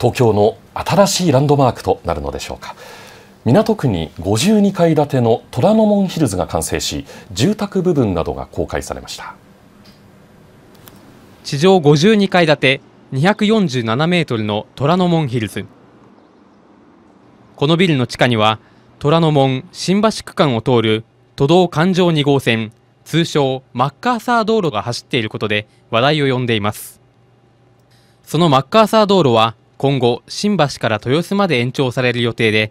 東京の新しいランドマークとなるのでしょうか港区に52階建ての虎ノ門ヒルズが完成し住宅部分などが公開されました地上52階建て247メートルの虎ノ門ヒルズこのビルの地下には虎ノ門新橋区間を通る都道環状2号線通称マッカーサー道路が走っていることで話題を呼んでいますそのマッカーサー道路は今後、新橋から豊洲まで延長される予定で、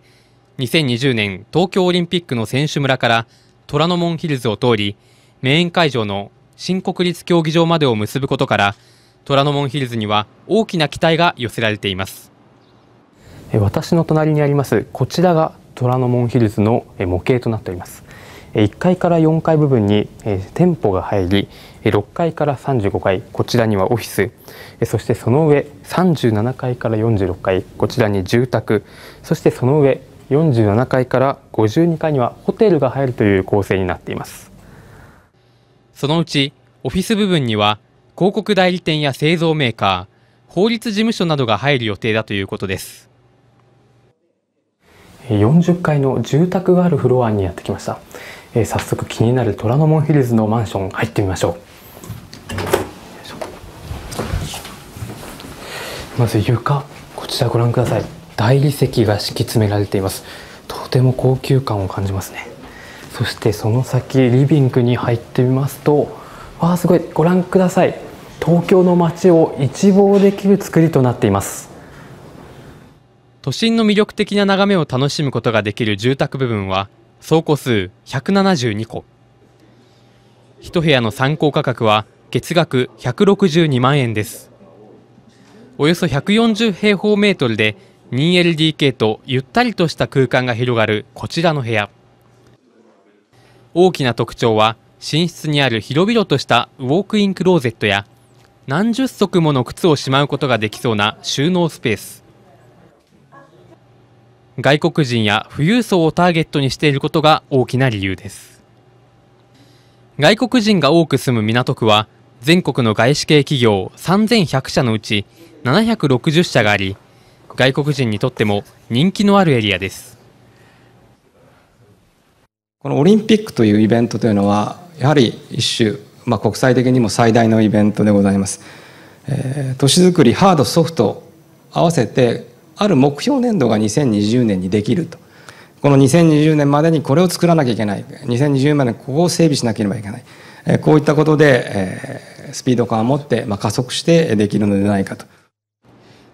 2020年東京オリンピックの選手村から虎ノ門ヒルズを通り、メイン会場の新国立競技場までを結ぶことから、虎ノ門ヒルズには大きな期待が寄せられています。私の隣にあります、こちらが虎ノ門ヒルズの模型となっております。1階から4階部分に店舗が入り6階から35階こちらにはオフィスそしてその上37階から46階こちらに住宅そしてその上47階から52階にはホテルが入るという構成になっていますそのうちオフィス部分には広告代理店や製造メーカー法律事務所などが入る予定だということです40階の住宅があるフロアにやってきましたえー、早速気になる虎ノ門ヒルズのマンション入ってみましょうまず床こちらご覧ください大理石が敷き詰められていますとても高級感を感じますねそしてその先リビングに入ってみますとわあすごいご覧ください東京の街を一望できる作りとなっています都心の魅力的な眺めを楽しむことができる住宅部分は総戸数172個。一部屋の参考価格は月額162万円ですおよそ140平方メートルで 2LDK とゆったりとした空間が広がるこちらの部屋大きな特徴は寝室にある広々としたウォークインクローゼットや何十足もの靴をしまうことができそうな収納スペース外国人や富裕層をターゲットにしていることが大きな理由です外国人が多く住む港区は全国の外資系企業3100社のうち760社があり外国人にとっても人気のあるエリアですこのオリンピックというイベントというのはやはり一種、まあ、国際的にも最大のイベントでございます、えー、都市づくりハードソフト合わせてある目標年度が2020年にできるとこの2020年までにこれを作らなきゃいけない2020年までにここを整備しなければいけないこういったことでスピード感を持って加速してできるのではないかと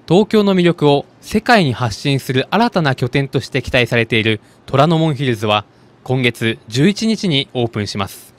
東京の魅力を世界に発信する新たな拠点として期待されている虎ノ門ヒルズは今月11日にオープンします